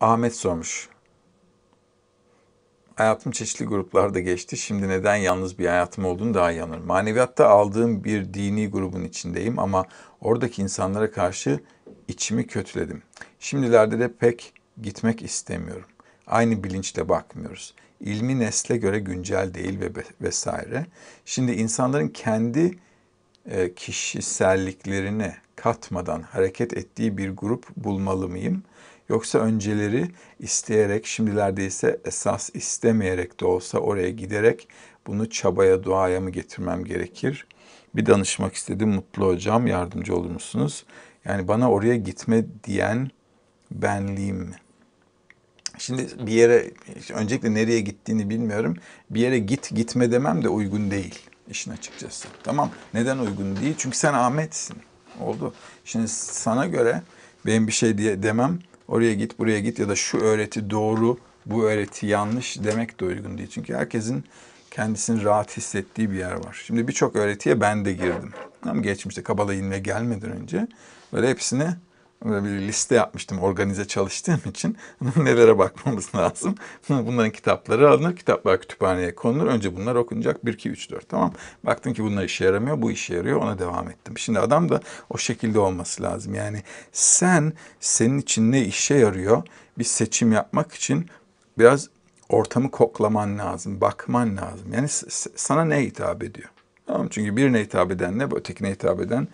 Ahmet sormuş. Hayatım çeşitli gruplarda geçti. Şimdi neden yalnız bir hayatım olduğunu daha iyi anlarım. Maneviyatta aldığım bir dini grubun içindeyim ama oradaki insanlara karşı içimi kötüledim. Şimdilerde de pek gitmek istemiyorum. Aynı bilinçle bakmıyoruz. İlmi nesle göre güncel değil ve vesaire. Şimdi insanların kendi e, kişiselliklerini katmadan hareket ettiği bir grup bulmalı mıyım? Yoksa önceleri isteyerek, şimdilerde ise esas istemeyerek de olsa oraya giderek bunu çabaya, duaya mı getirmem gerekir? Bir danışmak istedim, mutlu hocam yardımcı olur musunuz? Yani bana oraya gitme diyen benliğim mi? Şimdi bir yere, öncelikle nereye gittiğini bilmiyorum. Bir yere git, gitme demem de uygun değil işin açıkçası. Tamam, neden uygun değil? Çünkü sen Ahmet'sin. Oldu. Şimdi sana göre benim bir şey diye demem oraya git buraya git ya da şu öğreti doğru bu öğreti yanlış demek de uygun değil. Çünkü herkesin kendisini rahat hissettiği bir yer var. Şimdi birçok öğretiye ben de girdim. Ama geçmişte Kabala inine gelmeden önce böyle hepsine bir liste yapmıştım organize çalıştığım için. Nelere bakmamız lazım? Bunların kitapları alınır, kitaplar kütüphaneye konulur. Önce bunlar okunacak 1, 2, 3, 4 tamam. Baktım ki bunlar işe yaramıyor, bu işe yarıyor ona devam ettim. Şimdi adam da o şekilde olması lazım. Yani sen senin için ne işe yarıyor bir seçim yapmak için biraz ortamı koklaman lazım, bakman lazım. Yani sana ne hitap ediyor? Tamam Çünkü birine hitap ne, ötekine hitap eden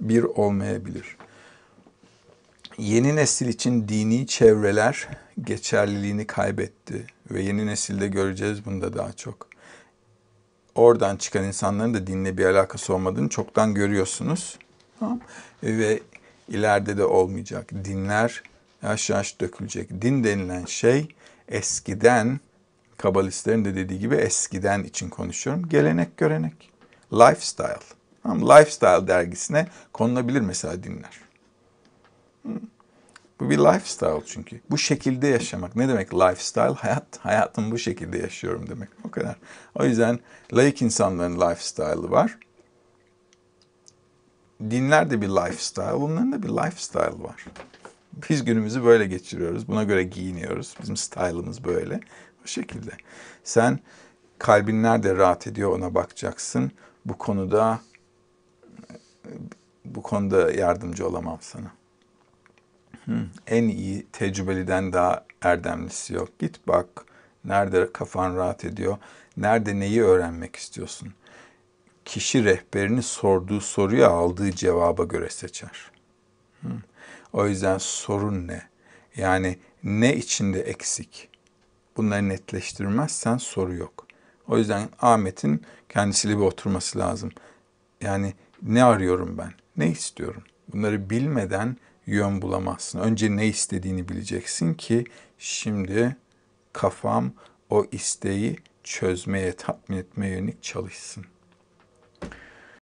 bir olmayabilir yeni nesil için dini çevreler geçerliliğini kaybetti ve yeni nesilde göreceğiz bunda daha çok. Oradan çıkan insanların da dinle bir alakası olmadığını çoktan görüyorsunuz. Tamam. Ve ileride de olmayacak. Dinler yavaş yavaş dökülecek. Din denilen şey eskiden kabalistlerin de dediği gibi eskiden için konuşuyorum. Gelenek görenek. Lifestyle. Tamam, Lifestyle dergisine konulabilir mesela dinler. Bu bir lifestyle çünkü. Bu şekilde yaşamak. Ne demek lifestyle? Hayat, hayatım bu şekilde yaşıyorum demek. O kadar. O yüzden layık insanların lifestyle'ı var. Dinler de bir lifestyle, bunların da bir lifestyle var. Biz günümüzü böyle geçiriyoruz. Buna göre giyiniyoruz. Bizim style'ımız böyle. Bu şekilde. Sen kalbin nerede rahat ediyor ona bakacaksın. Bu konuda bu konuda yardımcı olamam sana. En iyi tecrübeliden daha erdemlisi yok. Git bak nerede kafan rahat ediyor, nerede neyi öğrenmek istiyorsun. Kişi rehberini sorduğu soruya aldığı cevaba göre seçer. O yüzden sorun ne? Yani ne içinde eksik? Bunları netleştirmezsen soru yok. O yüzden Ahmet'in kendisiyle bir oturması lazım. Yani ne arıyorum ben? Ne istiyorum? Bunları bilmeden yön bulamazsın. Önce ne istediğini bileceksin ki şimdi kafam o isteği çözmeye, tatmin etmeye yönelik çalışsın.